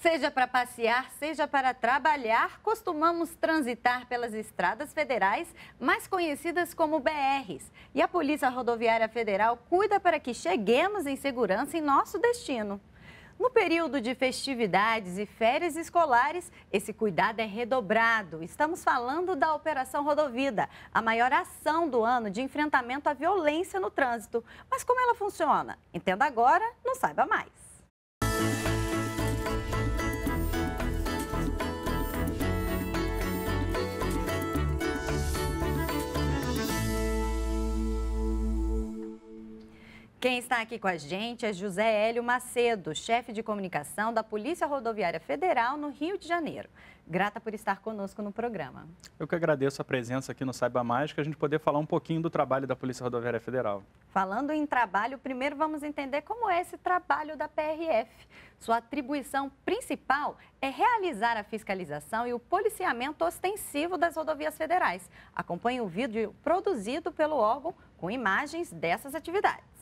Seja para passear, seja para trabalhar, costumamos transitar pelas estradas federais, mais conhecidas como BRs. E a Polícia Rodoviária Federal cuida para que cheguemos em segurança em nosso destino. No período de festividades e férias escolares, esse cuidado é redobrado. Estamos falando da Operação Rodovida, a maior ação do ano de enfrentamento à violência no trânsito. Mas como ela funciona? Entenda agora, não saiba mais. Quem está aqui com a gente é José Hélio Macedo, chefe de comunicação da Polícia Rodoviária Federal no Rio de Janeiro. Grata por estar conosco no programa. Eu que agradeço a presença aqui no Saiba Mais, que a gente poder falar um pouquinho do trabalho da Polícia Rodoviária Federal. Falando em trabalho, primeiro vamos entender como é esse trabalho da PRF. Sua atribuição principal é realizar a fiscalização e o policiamento ostensivo das rodovias federais. Acompanhe o vídeo produzido pelo órgão com imagens dessas atividades.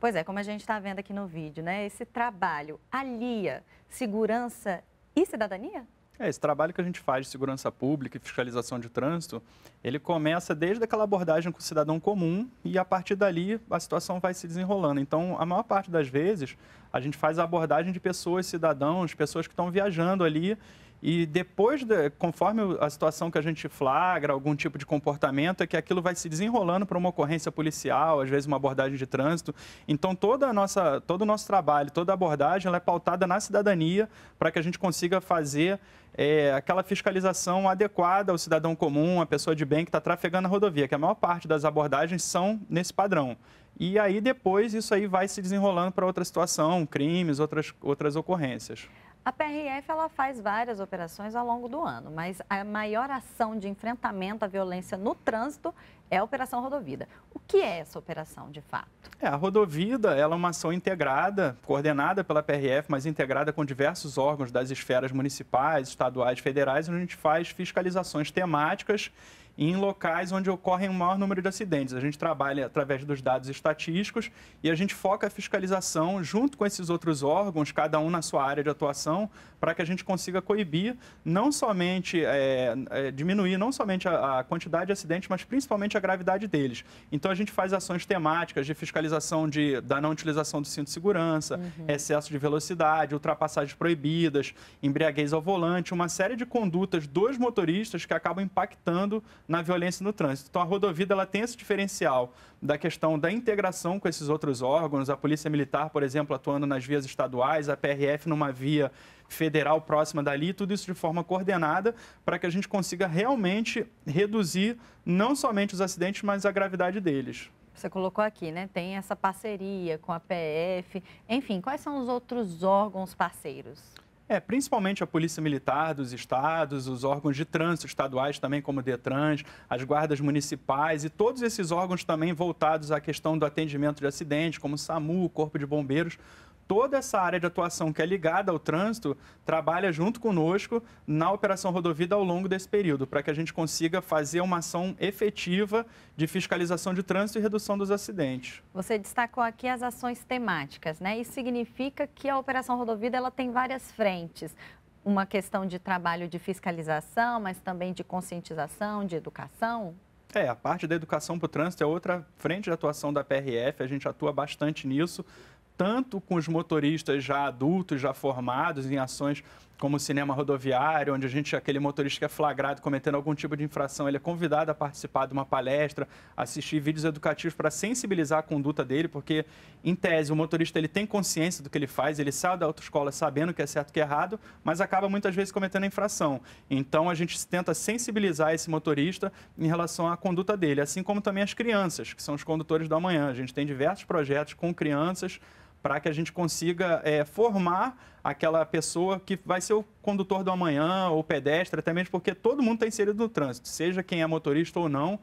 Pois é, como a gente está vendo aqui no vídeo, né? Esse trabalho alia segurança e cidadania? É, esse trabalho que a gente faz de segurança pública e fiscalização de trânsito, ele começa desde aquela abordagem com o cidadão comum e a partir dali a situação vai se desenrolando. Então, a maior parte das vezes, a gente faz a abordagem de pessoas, cidadãos, pessoas que estão viajando ali e depois, conforme a situação que a gente flagra, algum tipo de comportamento, é que aquilo vai se desenrolando para uma ocorrência policial, às vezes uma abordagem de trânsito. Então, toda a nossa, todo o nosso trabalho, toda a abordagem, ela é pautada na cidadania para que a gente consiga fazer é, aquela fiscalização adequada ao cidadão comum, à pessoa de bem que está trafegando na rodovia, que a maior parte das abordagens são nesse padrão. E aí depois isso aí vai se desenrolando para outra situação, crimes, outras, outras ocorrências. A PRF ela faz várias operações ao longo do ano, mas a maior ação de enfrentamento à violência no trânsito é a Operação Rodovida. O que é essa operação, de fato? É, a Rodovida ela é uma ação integrada, coordenada pela PRF, mas integrada com diversos órgãos das esferas municipais, estaduais, federais, onde a gente faz fiscalizações temáticas em locais onde ocorrem o maior número de acidentes. A gente trabalha através dos dados estatísticos e a gente foca a fiscalização junto com esses outros órgãos, cada um na sua área de atuação, para que a gente consiga coibir não somente, é, é, diminuir não somente a, a, quantidade de acidentes, mas principalmente a gravidade deles. Então a gente faz ações temáticas de fiscalização de, da não utilização do cinto de segurança, uhum. excesso de velocidade, ultrapassagens proibidas, embriaguez ao volante, uma série de condutas dos motoristas que acabam impactando na violência no trânsito. Então a rodovia ela tem esse diferencial da questão da integração com esses outros órgãos, a Polícia Militar, por exemplo, atuando nas vias estaduais, a PRF numa via federal próxima dali, tudo isso de forma coordenada, para que a gente consiga realmente reduzir não somente os acidentes, mas a gravidade deles. Você colocou aqui, né? Tem essa parceria com a PF. Enfim, quais são os outros órgãos parceiros? É, principalmente a Polícia Militar dos estados, os órgãos de trânsito estaduais também, como o DETRANS, as guardas municipais e todos esses órgãos também voltados à questão do atendimento de acidente, como o SAMU, o Corpo de Bombeiros, toda essa área de atuação que é ligada ao trânsito trabalha junto conosco na operação rodovia ao longo desse período, para que a gente consiga fazer uma ação efetiva de fiscalização de trânsito e redução dos acidentes. Você destacou aqui as ações temáticas, né? Isso significa que a operação rodovia ela tem várias frentes uma questão de trabalho de fiscalização, mas também de conscientização, de educação? É, a parte da educação para o trânsito é outra frente de atuação da PRF, a gente atua bastante nisso, tanto com os motoristas já adultos, já formados em ações como o cinema rodoviário, onde a gente, aquele motorista que é flagrado cometendo algum tipo de infração, ele é convidado a participar de uma palestra, assistir vídeos educativos para sensibilizar a conduta dele, porque, em tese, o motorista ele tem consciência do que ele faz, ele sai da autoescola sabendo que é certo e que é errado, mas acaba muitas vezes cometendo a infração. Então, a gente tenta sensibilizar esse motorista em relação à conduta dele, assim como também as crianças, que são os condutores do amanhã. A gente tem diversos projetos com crianças para que a gente consiga é, formar aquela pessoa que vai ser o condutor do amanhã ou pedestre, até mesmo porque todo mundo está inserido no trânsito, seja quem é motorista ou não,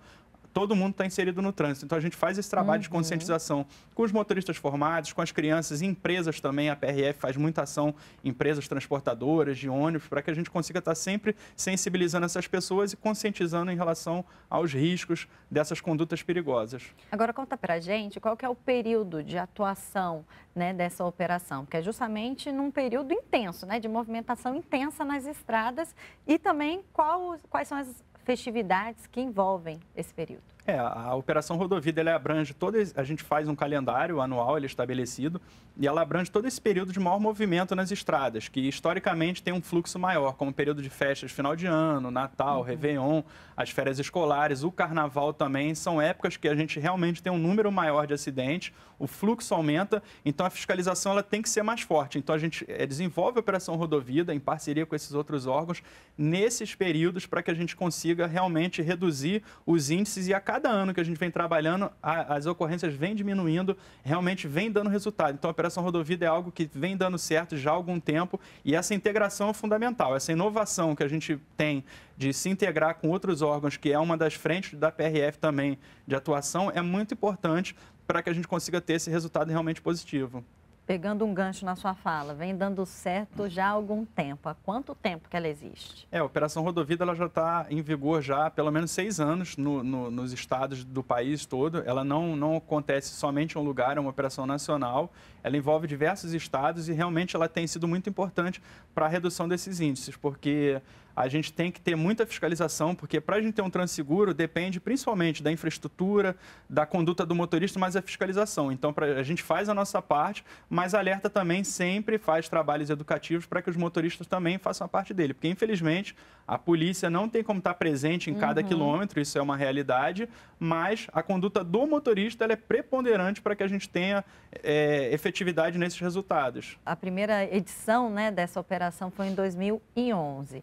todo mundo está inserido no trânsito. Então a gente faz esse trabalho uhum. de conscientização com os motoristas formados, com as crianças, empresas também. A PRF faz muita ação, empresas transportadoras, de ônibus, para que a gente consiga estar tá sempre sensibilizando essas pessoas e conscientizando em relação aos riscos dessas condutas perigosas. Agora conta para gente qual é o período de atuação né, dessa operação, porque é justamente num período intenso, né, de movimentação intensa nas estradas e também qual, quais são as, festividades que envolvem esse período? É, a operação rodovida ela abrange todo. A gente faz um calendário anual ele é estabelecido e ela abrange todo esse período de maior movimento nas estradas, que historicamente tem um fluxo maior, como período de festas final de ano, Natal, uhum. Réveillon, as férias escolares, o carnaval também. São épocas que a gente realmente tem um número maior de acidentes, o fluxo aumenta, então a fiscalização ela tem que ser mais forte. Então a gente é, desenvolve a operação rodovida em parceria com esses outros órgãos nesses períodos para que a gente consiga realmente reduzir os índices e a cada ano que a gente vem trabalhando, a, as ocorrências vêm diminuindo, realmente vem dando resultado. Então, a Operação Rodovida é algo que vem dando certo já há algum tempo e essa integração é fundamental. Essa inovação que a gente tem de se integrar com outros órgãos, que é uma das frentes da PRF também de atuação, é muito importante para que a gente consiga ter esse resultado realmente positivo. Pegando um gancho na sua fala, vem dando certo já há algum tempo. Há quanto tempo que ela existe? É, a Operação Rodovida ela já está em vigor já há pelo menos seis anos no, no, nos estados do país todo. Ela não, não acontece somente em um lugar, é uma operação nacional. Ela envolve diversos estados e realmente ela tem sido muito importante para a redução desses índices, porque a gente tem que ter muita fiscalização, porque para a gente ter um trânsito seguro depende principalmente da infraestrutura, da conduta do motorista, mas a fiscalização. Então, pra, a gente faz a nossa parte, mas alerta também sempre faz trabalhos educativos para que os motoristas também façam a parte dele, porque infelizmente a polícia não tem como estar tá presente em cada uhum. quilômetro, isso é uma realidade, mas a conduta do motorista ela é preponderante para que a gente tenha é, efetividade nesses resultados. A primeira edição né, dessa operação foi em 2011.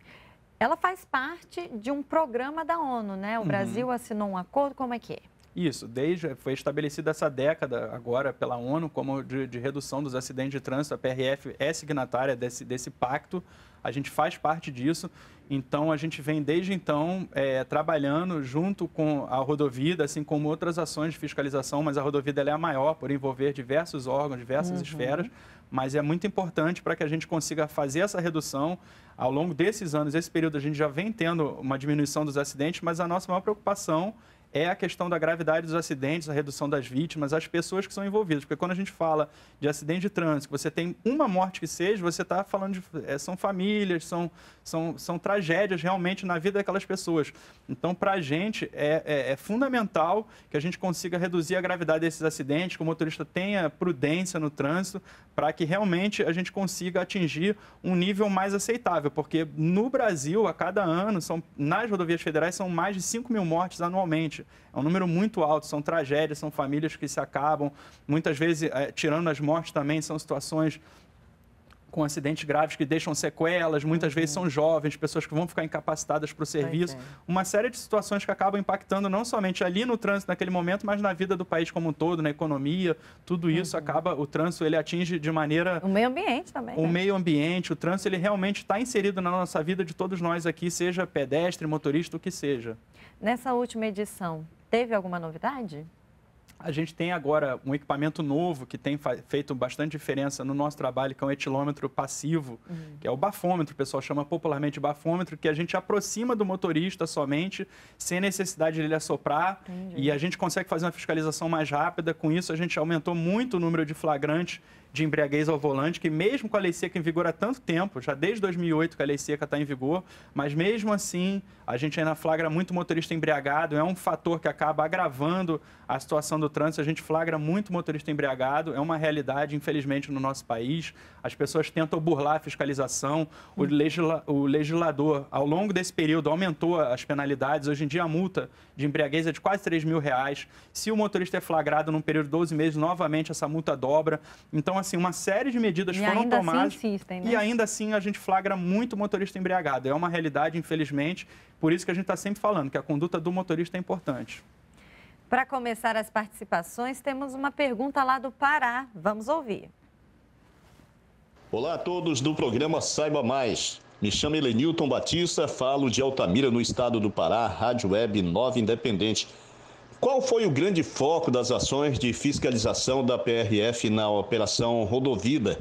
Ela faz parte de um programa da ONU, né? O uhum. Brasil assinou um acordo, como é que é? Isso, desde foi estabelecida essa década agora pela ONU como de, de redução dos acidentes de trânsito. A PRF é signatária desse, desse pacto, a gente faz parte disso. Então, a gente vem desde então é, trabalhando junto com a Rodovida, assim como outras ações de fiscalização, mas a Rodovida é a maior por envolver diversos órgãos, diversas uhum. esferas, mas é muito importante para que a gente consiga fazer essa redução. Ao longo desses anos, esse período, a gente já vem tendo uma diminuição dos acidentes, mas a nossa maior preocupação é a questão da gravidade dos acidentes, a redução das vítimas, as pessoas que são envolvidas. Porque quando a gente fala de acidente de trânsito, você tem uma morte que seja, você está falando de. É, são famílias, são, são, são tragédias realmente na vida daquelas pessoas. Então, para a gente, é, é, é, fundamental que a gente consiga reduzir a gravidade desses acidentes, que o motorista tenha prudência no trânsito, para que realmente a gente consiga atingir um nível mais aceitável. Porque no Brasil, a cada ano, são, nas rodovias federais, são mais de 5 mil mortes anualmente. É um número muito alto, são tragédias, são famílias que se acabam. Muitas vezes, é, tirando as mortes também, são situações com acidentes graves que deixam sequelas, muitas uhum. vezes são jovens, pessoas que vão ficar incapacitadas para o serviço. Okay. É. Uma série de situações que acabam impactando não somente ali no trânsito naquele momento, mas na vida do país como um todo, na economia, tudo isso uhum. acaba, o trânsito ele atinge de maneira... O meio ambiente também. O né? meio ambiente, o trânsito ele realmente está inserido na nossa vida de todos nós aqui, seja pedestre, motorista, o que seja. Nessa última edição, teve alguma novidade? A gente tem agora um equipamento novo que tem feito bastante diferença no nosso trabalho, que é um etilômetro passivo, uhum. que é o bafômetro, o pessoal chama popularmente bafômetro, que a gente aproxima do motorista somente, sem necessidade dele assoprar, Entendi. e a gente consegue fazer uma fiscalização mais rápida. Com isso, a gente aumentou muito o número de flagrantes de embriaguez ao volante, que mesmo com a lei seca em vigor há tanto tempo, já desde 2008 que a lei seca está em vigor, mas mesmo assim a gente ainda flagra muito motorista embriagado, é um fator que acaba agravando a situação do trânsito, a gente flagra muito motorista embriagado, é uma realidade, infelizmente, no nosso país. As pessoas tentam burlar a fiscalização, o, hum. legisla... o legislador, ao longo desse período, aumentou as penalidades, hoje em dia a multa de embriaguez é de quase 3 mil reais. Se o motorista é flagrado num período de 12 meses, novamente essa multa dobra. Então, assim, uma série de medidas e foram assim tomadas. Assim insistem, né? E ainda assim a gente flagra muito motorista embriagado. É uma realidade, infelizmente. Por isso que a gente está sempre falando que a conduta do motorista é importante. Para começar as participações, temos uma pergunta lá do Pará. Vamos ouvir. Olá a todos do programa Saiba Mais. Me chamo Helenilton Batista, falo de Altamira, no estado do Pará, Rádio Web 9 Independente. Qual foi o grande foco das ações de fiscalização da PRF na Operação Rodovida?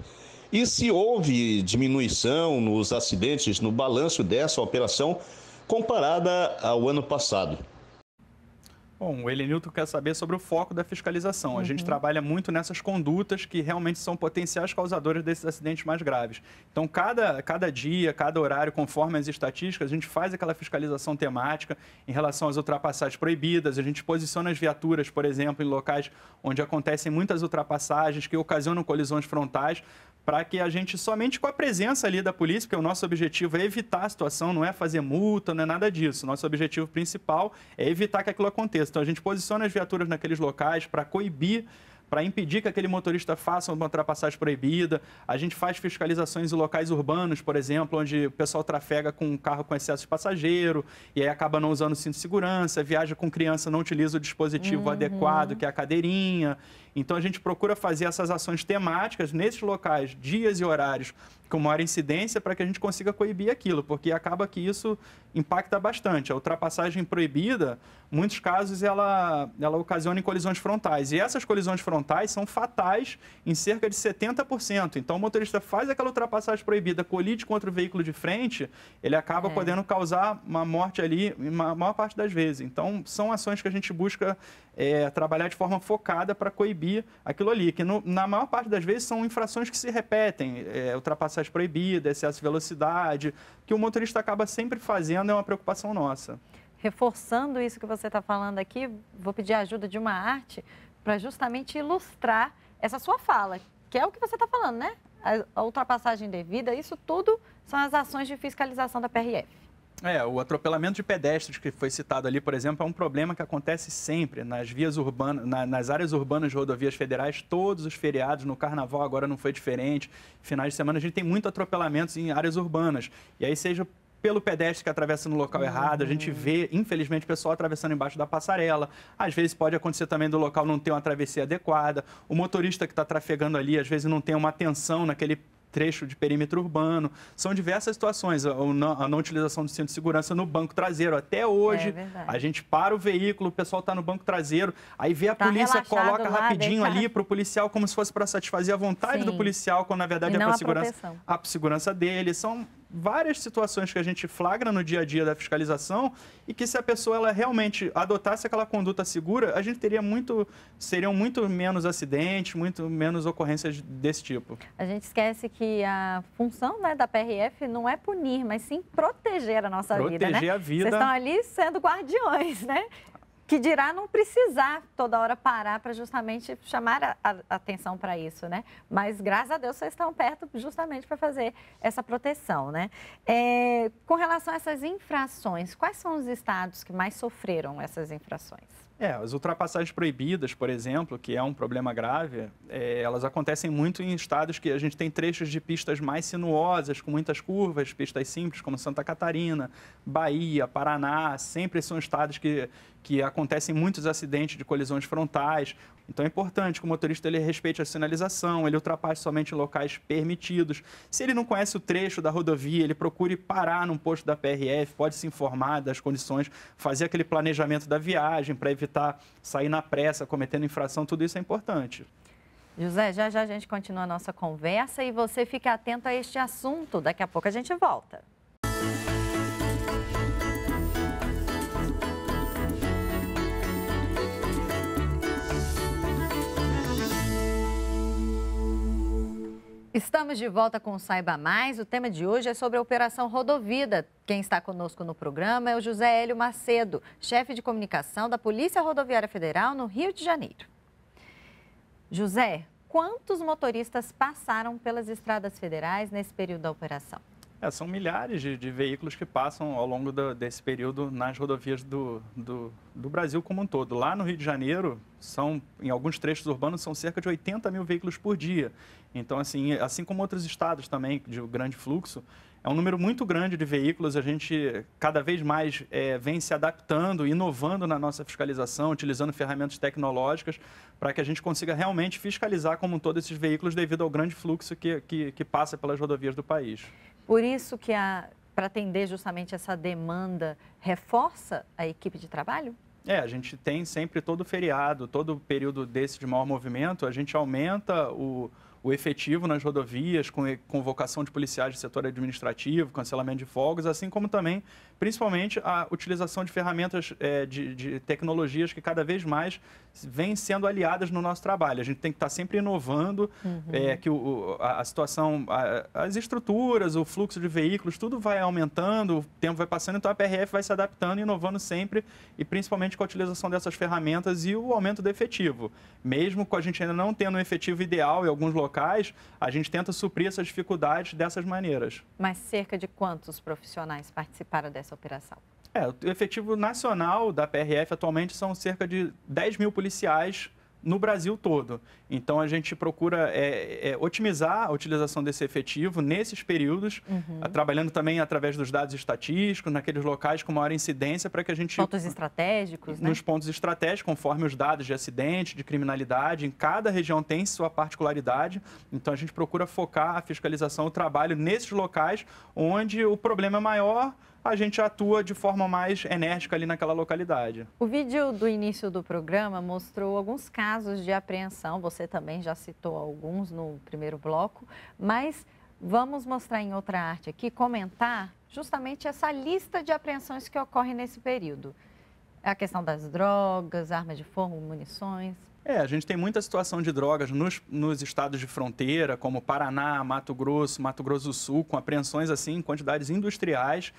E se houve diminuição nos acidentes no balanço dessa operação comparada ao ano passado? Bom, o Elenilton quer saber sobre o foco da fiscalização. A gente uhum. trabalha muito nessas condutas que realmente são potenciais causadoras desses acidentes mais graves. Então, cada, cada dia, cada horário, conforme as estatísticas, a gente faz aquela fiscalização temática em relação às ultrapassagens proibidas, a gente posiciona as viaturas, por exemplo, em locais onde acontecem muitas ultrapassagens que ocasionam colisões frontais, para que a gente, somente com a presença ali da polícia, porque o nosso objetivo é evitar a situação, não é fazer multa, não é nada disso. Nosso objetivo principal é evitar que aquilo aconteça. Então, a gente posiciona as viaturas naqueles locais para coibir para impedir que aquele motorista faça uma ultrapassagem proibida. A gente faz fiscalizações em locais urbanos, por exemplo, onde o pessoal trafega com um carro com excesso de passageiro e aí acaba não usando o cinto de segurança, viaja com criança, não utiliza o dispositivo uhum. adequado, que é a cadeirinha. Então a gente procura fazer essas ações temáticas nesses locais, dias e horários com maior incidência para que a gente consiga coibir aquilo, porque acaba que isso impacta bastante. A ultrapassagem proibida, muitos casos ela ela ocasiona em colisões frontais. E essas colisões frontais frontais são fatais em cerca de 70%. Então, o motorista faz aquela ultrapassagem proibida, colide contra o veículo de frente, ele acaba é. podendo causar uma morte ali, na maior parte das vezes. Então, são ações que a gente busca é, trabalhar de forma focada para coibir aquilo ali, que no, na maior parte das vezes são infrações que se repetem, é, ultrapassagem proibida, excesso de velocidade, que o motorista acaba sempre fazendo, é uma preocupação nossa reforçando isso que você está falando aqui, vou pedir a ajuda de uma arte para justamente ilustrar essa sua fala, que é o que você está falando, né? A ultrapassagem devida, isso tudo são as ações de fiscalização da PRF. É, o atropelamento de pedestres que foi citado ali, por exemplo, é um problema que acontece sempre nas vias urbanas, na, nas áreas urbanas de rodovias federais, todos os feriados, no carnaval agora não foi diferente. Finais de semana a gente tem muito atropelamentos em áreas urbanas. E aí seja pelo pedestre que atravessa no local uhum. errado, a gente vê, infelizmente, o pessoal atravessando embaixo da passarela. Às vezes pode acontecer também do local não ter uma travessia adequada, o motorista que está trafegando ali, às vezes não tem uma atenção naquele trecho de perímetro urbano. São diversas situações. A não, a não, utilização do cinto de segurança no banco traseiro. Até hoje, é a gente para o veículo, o pessoal está no banco traseiro, aí vê a tá polícia, coloca lá, rapidinho deixa... ali para o policial, como se fosse para satisfazer a vontade Sim. do policial, quando na verdade e é para a segurança, a segurança dele. São várias situações que a gente flagra no dia a dia da fiscalização e que se a pessoa ela realmente adotasse aquela conduta segura, a gente teria muito, seriam muito menos acidentes, muito menos ocorrências desse tipo. A gente esquece que a função né, da PRF não é punir, mas sim proteger a nossa proteger vida, né? Proteger a vida. Vocês estão ali sendo guardiões, né? que dirá não precisar toda hora parar para justamente chamar a, a atenção para isso, né? Mas graças a Deus vocês estão perto justamente para fazer essa proteção, né? É, com relação a essas infrações, quais são os estados que mais sofreram essas infrações? É, as ultrapassagens proibidas, por exemplo, que é um problema grave, é, elas acontecem muito em estados que a gente tem trechos de pistas mais sinuosas, com muitas curvas, pistas simples, como Santa Catarina, Bahia, Paraná, sempre são estados que, que acontecem muitos acidentes de colisões frontais. Então é importante que o motorista ele respeite a sinalização, ele ultrapasse somente locais permitidos. Se ele não conhece o trecho da rodovia, ele procure parar num posto da PRF, pode se informar das condições, fazer aquele planejamento da viagem para evitar evitar sair na pressa, cometendo infração, tudo isso é importante. José, já já a gente continua a nossa conversa e você fica atento a este assunto. Daqui a pouco a gente volta. Estamos de volta com o Saiba Mais. O tema de hoje é sobre a Operação Rodovida. Quem está conosco no programa é o José Hélio Macedo, chefe de comunicação da Polícia Rodoviária Federal no Rio de Janeiro. José, quantos motoristas passaram pelas estradas federais nesse período da operação? É, são milhares de, de, veículos que passam ao longo do, desse período nas rodovias do, do, do, Brasil como um todo. Lá no Rio de Janeiro, são, em alguns trechos urbanos, são cerca de 80 mil veículos por dia. Então, assim, assim como outros estados também de grande fluxo, é um número muito grande de veículos. A gente cada vez mais é, vem se adaptando, inovando na nossa fiscalização, utilizando ferramentas tecnológicas para que a gente consiga realmente fiscalizar como um todo esses veículos devido ao grande fluxo que, que, que passa pelas rodovias do país. Por isso que para atender justamente essa demanda reforça a equipe de trabalho? É, a gente tem sempre todo feriado, todo período desse de maior movimento, a gente aumenta o, o efetivo nas rodovias, com convocação de policiais do setor administrativo, cancelamento de fogos, assim como também, principalmente, a utilização de ferramentas é, de, de, tecnologias que cada vez mais vêm sendo aliadas no nosso trabalho. A gente tem que estar tá sempre inovando, uhum. é, que o, a, a situação, a, as estruturas, o fluxo de veículos, tudo vai aumentando, o tempo vai passando, então a PRF vai se adaptando, inovando sempre, e principalmente com a utilização dessas ferramentas e o aumento do efetivo. Mesmo com a gente ainda não tendo um efetivo ideal em alguns locais, a gente tenta suprir essas dificuldades dessas maneiras. Mas cerca de quantos profissionais participaram dessa operação? É, o efetivo nacional da PRF atualmente são cerca de 10 mil policiais no Brasil todo. Então a gente procura é, é, otimizar a utilização desse efetivo nesses períodos, uhum. trabalhando também através dos dados estatísticos, naqueles locais com maior incidência, para que a gente. Pontos estratégicos, né? Nos pontos estratégicos, conforme os dados de acidente, de criminalidade, em cada região tem sua particularidade. Então a gente procura focar a fiscalização, o trabalho nesses locais onde o problema é maior a gente atua de forma mais enérgica ali naquela localidade. O vídeo do início do programa mostrou alguns casos de apreensão, você também já citou alguns no primeiro bloco, mas vamos mostrar em outra arte aqui, comentar justamente essa lista de apreensões que ocorre nesse período. É a questão das drogas, armas de fogo, munições. É, a gente tem muita situação de drogas nos, nos, estados de fronteira, como Paraná, Mato Grosso, Mato Grosso do Sul, com apreensões assim em quantidades industriais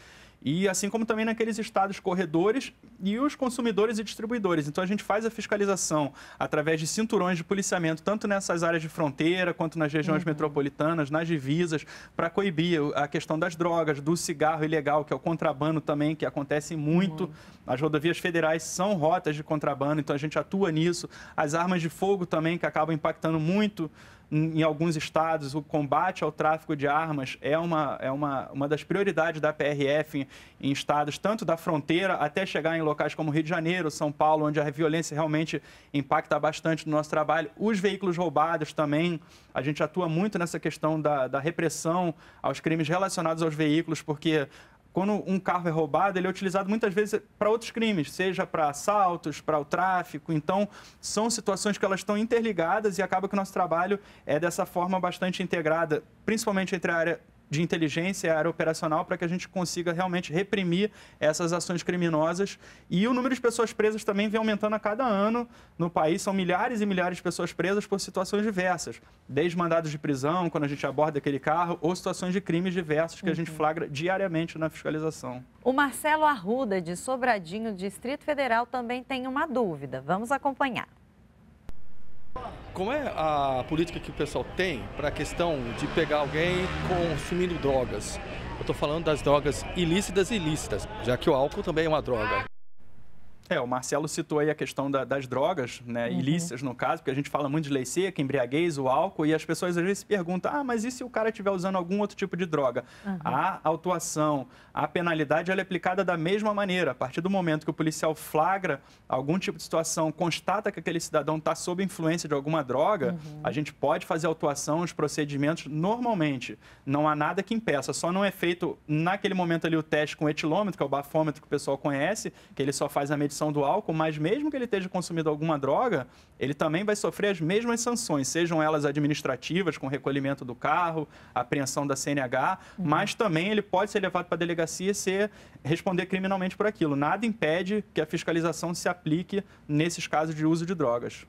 e assim como também naqueles estados corredores e os consumidores e distribuidores. Então a gente faz a fiscalização através de cinturões de policiamento, tanto nessas áreas de fronteira quanto nas regiões uhum. metropolitanas, nas divisas, para coibir a questão das drogas, do cigarro ilegal, que é o contrabando também, que acontece muito. Uhum. As rodovias federais são rotas de contrabando, então a gente atua nisso. As armas de fogo também, que acabam impactando muito em, alguns estados, o combate ao tráfico de armas é uma, é uma, uma das prioridades da PRF em, em estados, tanto da fronteira até chegar em locais como Rio de Janeiro, São Paulo, onde a violência realmente impacta bastante no nosso trabalho. Os veículos roubados também, a gente atua muito nessa questão da, da repressão aos crimes relacionados aos veículos, porque quando um carro é roubado, ele é utilizado muitas vezes para outros crimes, seja para assaltos, para o tráfico. Então, são situações que elas estão interligadas e acaba que o nosso trabalho é dessa forma bastante integrada, principalmente entre a área de inteligência, e área operacional, para que a gente consiga realmente reprimir essas ações criminosas. E o número de pessoas presas também vem aumentando a cada ano no país. São milhares e milhares de pessoas presas por situações diversas, desde mandados de prisão, quando a gente aborda aquele carro, ou situações de crimes diversos que uhum. a gente uhum. flagra diariamente na fiscalização. O Marcelo Arruda, de Sobradinho, Distrito Federal, também tem uma dúvida. Vamos acompanhar como é a política que o pessoal tem para a questão de pegar alguém consumindo drogas? Eu estou falando das drogas ilícitas e ilícitas, já que o álcool também é uma droga. É, o Marcelo citou aí a questão da, das drogas, né, uhum. ilícitas no caso, porque a gente fala muito de lei seca, embriaguez, o álcool, e as pessoas às vezes se perguntam, ah, mas e se o cara estiver usando algum outro tipo de droga? Uhum. A autuação, a penalidade, ela é aplicada da mesma maneira. A partir do momento que o policial flagra algum tipo de situação, constata que aquele cidadão está sob influência de alguma droga, uhum. a gente pode fazer a autuação, os procedimentos, normalmente. Não há nada que impeça, só não é feito naquele momento ali o teste com o etilômetro, que é o bafômetro que o pessoal conhece, que ele só faz a medicina do álcool, mas mesmo que ele esteja consumindo alguma droga, ele também vai sofrer as mesmas sanções, sejam elas administrativas, com recolhimento do carro, apreensão da CNH, uhum. mas também ele pode ser levado para a delegacia e ser, responder criminalmente por aquilo. Nada impede que a fiscalização se aplique nesses casos de uso de drogas.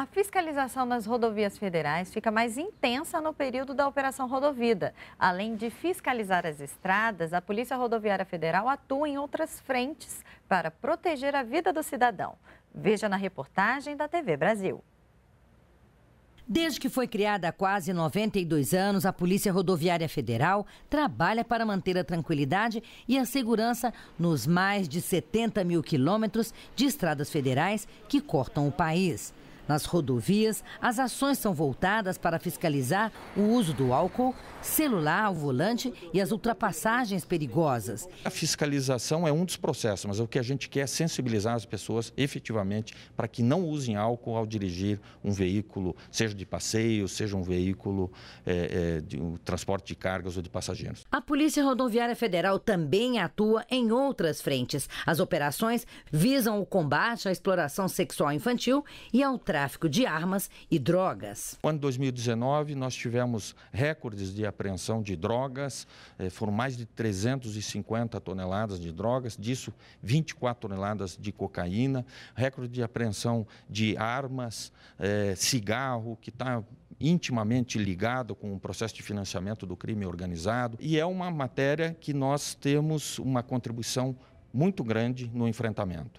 A fiscalização nas rodovias federais fica mais intensa no período da Operação Rodovida. Além de fiscalizar as estradas, a Polícia Rodoviária Federal atua em outras frentes para proteger a vida do cidadão. Veja na reportagem da TV Brasil. Desde que foi criada há quase 92 anos, a Polícia Rodoviária Federal trabalha para manter a tranquilidade e a segurança nos mais de 70 mil quilômetros de estradas federais que cortam o país. Nas rodovias, as ações são voltadas para fiscalizar o uso do álcool, celular ao volante e as ultrapassagens perigosas. A fiscalização é um dos processos, mas o que a gente quer é sensibilizar as pessoas efetivamente para que não usem álcool ao dirigir um veículo, seja de passeio, seja um veículo é, é, de um transporte de cargas ou de passageiros. A Polícia Rodoviária Federal também atua em outras frentes. As operações visam o combate à exploração sexual infantil e ao tráfico tráfico de armas e drogas. No ano 2019 nós tivemos recordes de apreensão de drogas, eh, foram mais de 350 toneladas de drogas, disso 24 toneladas de cocaína, recorde de apreensão de armas, eh, cigarro, que está intimamente ligado com o processo de financiamento do crime organizado. E é uma matéria que nós temos uma contribuição muito grande no enfrentamento.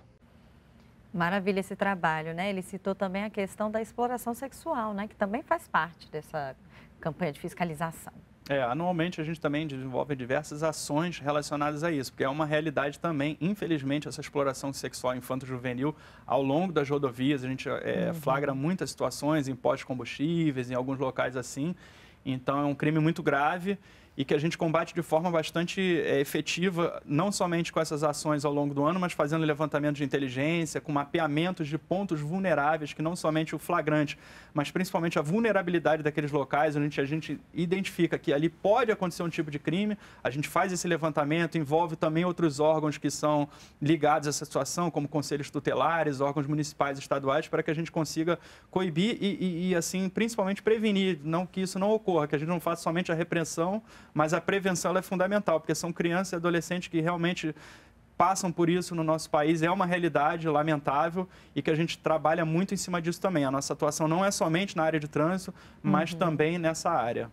Maravilha esse trabalho, né? Ele citou também a questão da exploração sexual, né? Que também faz parte dessa campanha de fiscalização. É, anualmente a gente também desenvolve diversas ações relacionadas a isso, porque é uma realidade também, infelizmente, essa exploração sexual infanto-juvenil ao longo das rodovias. A gente é, é uhum. flagra muitas situações em pós-combustíveis, em alguns locais assim. Então é um crime muito grave e que a gente combate de forma bastante é, efetiva, não somente com essas ações ao longo do ano, mas fazendo levantamento de inteligência, com mapeamentos de pontos vulneráveis, que não somente o flagrante, mas principalmente a vulnerabilidade daqueles locais, onde a gente identifica que ali pode acontecer um tipo de crime, a gente faz esse levantamento, envolve também outros órgãos que são ligados a essa situação, como conselhos tutelares, órgãos municipais e estaduais, para que a gente consiga coibir e, e, e assim, principalmente prevenir, não que isso não ocorra, que a gente não faça somente a repressão, mas a prevenção é fundamental, porque são crianças e adolescentes que realmente passam por isso no nosso país, é uma realidade lamentável e que a gente trabalha muito em cima disso também. A nossa atuação não é somente na área de trânsito, mas uhum. também nessa área.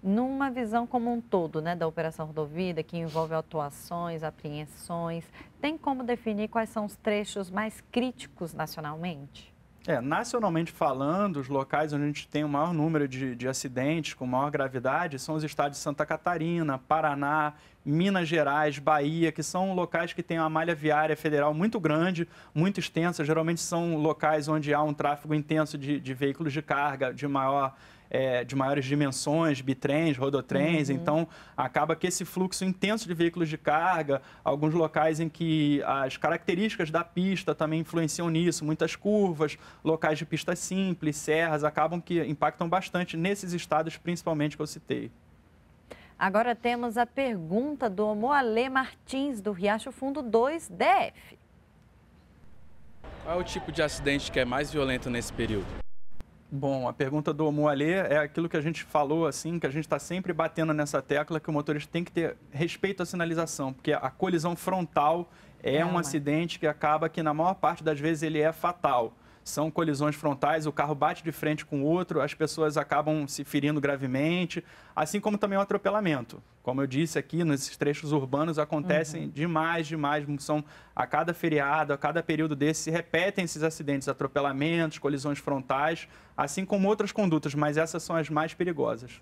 Numa visão como um todo, né, da operação rodovida, que envolve atuações, apreensões, tem como definir quais são os trechos mais críticos nacionalmente? É, nacionalmente falando, os locais onde a gente tem o maior número de, de acidentes com maior gravidade são os estados de Santa Catarina, Paraná, Minas Gerais, Bahia, que são locais que têm uma malha viária federal muito grande, muito extensa. Geralmente são locais onde há um tráfego intenso de, de veículos de carga de maior é, de maiores dimensões, bitrens, rodotrens, uhum. então acaba que esse fluxo intenso de veículos de carga, alguns locais em que as características da pista também influenciam nisso, muitas curvas, locais de pista simples, serras, acabam que impactam bastante nesses estados principalmente que eu citei. Agora temos a pergunta do Moalê Martins, do Riacho Fundo 2 DF. Qual é o tipo de acidente que é mais violento nesse período? Bom, a pergunta do Moalê é aquilo que a gente falou, assim, que a gente está sempre batendo nessa tecla, que o motorista tem que ter respeito à sinalização, porque a colisão frontal é, é um acidente que acaba que, na maior parte das vezes, ele é fatal são colisões frontais, o carro bate de frente com o outro, as pessoas acabam se ferindo gravemente, assim como também o atropelamento. Como eu disse aqui, nesses trechos urbanos acontecem uhum. demais, demais, são a cada feriado, a cada período desse, se repetem esses acidentes, atropelamentos, colisões frontais, assim como outras condutas, mas essas são as mais perigosas.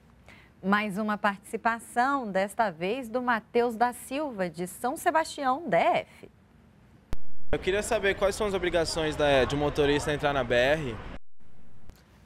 Mais uma participação, desta vez do Matheus da Silva, de São Sebastião, DF. Eu queria saber quais são as obrigações da, de um motorista entrar na BR.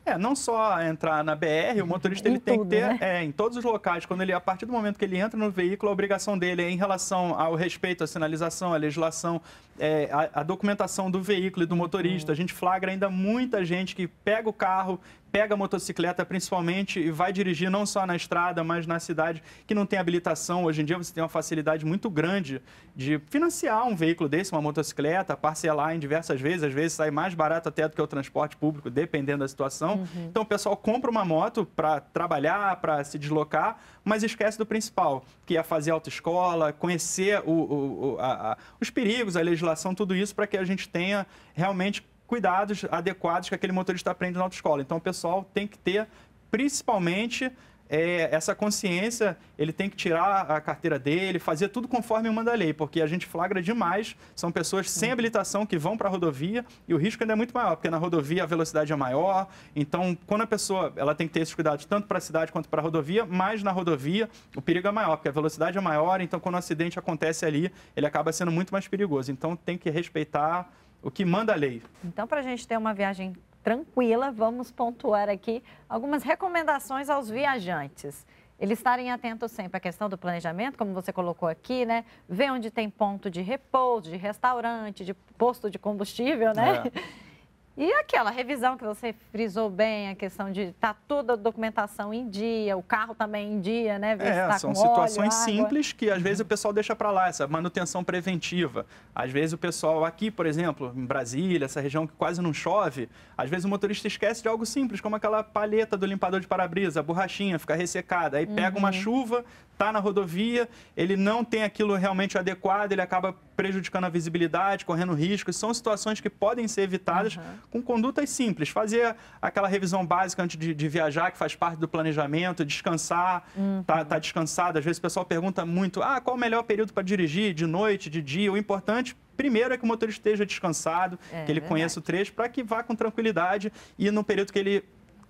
É, não só entrar na BR, o motorista ele tem tudo, que ter, né? é, em todos os locais, quando ele, a partir do momento que ele entra no veículo, a obrigação dele é em relação ao respeito à sinalização, à legislação, é, a, a, documentação do veículo e do motorista. A gente flagra ainda muita gente que pega o carro, pega a motocicleta principalmente e vai dirigir não só na estrada, mas na cidade, que não tem habilitação. Hoje em dia você tem uma facilidade muito grande de financiar um veículo desse, uma motocicleta, parcelar em diversas vezes. Às vezes sai mais barato até do que o transporte público, dependendo da situação. Uhum. Então o pessoal compra uma moto para trabalhar, para se deslocar, mas esquece do principal, que é fazer autoescola, conhecer o, o, o, a, a, os perigos, a legislação legislação, tudo isso para que a gente tenha realmente cuidados adequados que aquele motorista aprende na autoescola. Então, o pessoal tem que ter, principalmente, é, essa consciência, ele tem que tirar a carteira dele, fazer tudo conforme manda a lei, porque a gente flagra demais, são pessoas sem habilitação que vão para a rodovia e o risco ainda é muito maior, porque na rodovia a velocidade é maior, então quando a pessoa, ela tem que ter esses cuidados tanto para a cidade quanto para a rodovia, mas na rodovia o perigo é maior, porque a velocidade é maior, então quando o um acidente acontece ali, ele acaba sendo muito mais perigoso, então tem que respeitar o que manda a lei. Então, para a gente ter uma viagem tranquila, vamos pontuar aqui algumas recomendações aos viajantes. Eles estarem atentos sempre à questão do planejamento, como você colocou aqui, né? Ver onde tem ponto de repouso, de restaurante, de posto de combustível, né? É. E aquela revisão que você frisou bem, a questão de estar tá toda a documentação em dia, o carro também em dia, né? Ver é, tá são situações óleo, simples que às vezes uhum. o pessoal deixa para lá, essa manutenção preventiva. Às vezes o pessoal aqui, por exemplo, em Brasília, essa região que quase não chove, às vezes o motorista esquece de algo simples, como aquela palheta do limpador de para-brisa, a borrachinha fica ressecada, aí pega uhum. uma chuva, tá na rodovia, ele não tem aquilo realmente adequado, ele acaba prejudicando a visibilidade, correndo riscos. São situações que podem ser evitadas uhum. com condutas simples. Fazer aquela revisão básica antes de, de viajar, que faz parte do planejamento, descansar, uhum. tá, tá descansado. Às vezes o pessoal pergunta muito, ah, qual o melhor período para dirigir, de noite, de dia? O importante Primeiro é que o motorista esteja descansado, é, que ele verdade. conheça o trecho, para que vá com tranquilidade e no período que ele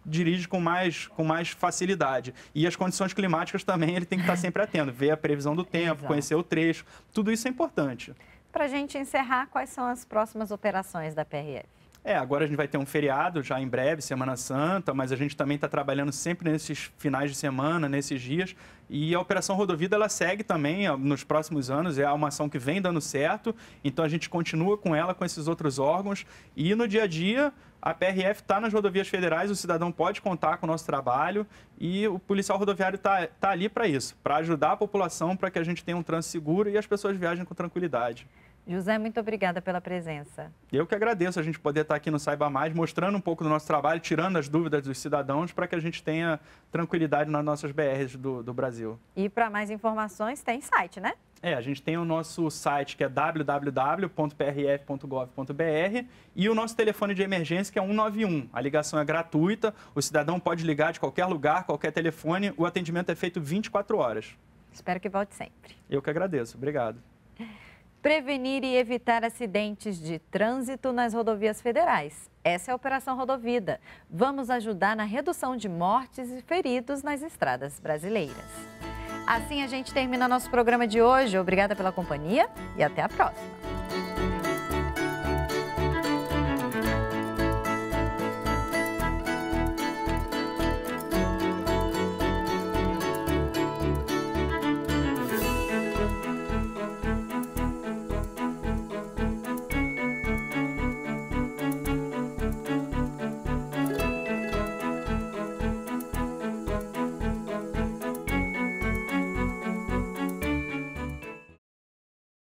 dirige com mais, com mais facilidade. E as condições climáticas também ele tem que estar sempre atento, ver a previsão do tempo, Exato. conhecer o trecho, tudo isso é importante. Para a gente encerrar, quais são as próximas operações da PRF? É, agora a gente vai ter um feriado já em breve, Semana Santa, mas a gente também está trabalhando sempre nesses finais de semana, nesses dias. E a Operação Rodovida ela segue também nos próximos anos, é uma ação que vem dando certo, então a gente continua com ela, com esses outros órgãos. E no dia a dia, a PRF está nas rodovias federais, o cidadão pode contar com o nosso trabalho e o policial rodoviário está tá ali para isso, para ajudar a população, para que a gente tenha um trânsito seguro e as pessoas viajem com tranquilidade. José, muito obrigada pela presença. Eu que agradeço a gente poder estar aqui no Saiba Mais, mostrando um pouco do nosso trabalho, tirando as dúvidas dos cidadãos, para que a gente tenha tranquilidade nas nossas BRs do, do Brasil. E para mais informações, tem site, né? É, a gente tem o nosso site que é www.prf.gov.br e o nosso telefone de emergência que é 191. A ligação é gratuita, o cidadão pode ligar de qualquer lugar, qualquer telefone, o atendimento é feito 24 horas. Espero que volte sempre. Eu que agradeço, obrigado. prevenir e evitar acidentes de trânsito nas rodovias federais. Essa é a Operação Rodovida. Vamos ajudar na redução de mortes e feridos nas estradas brasileiras. Assim a gente termina nosso programa de hoje. Obrigada pela companhia e até a próxima.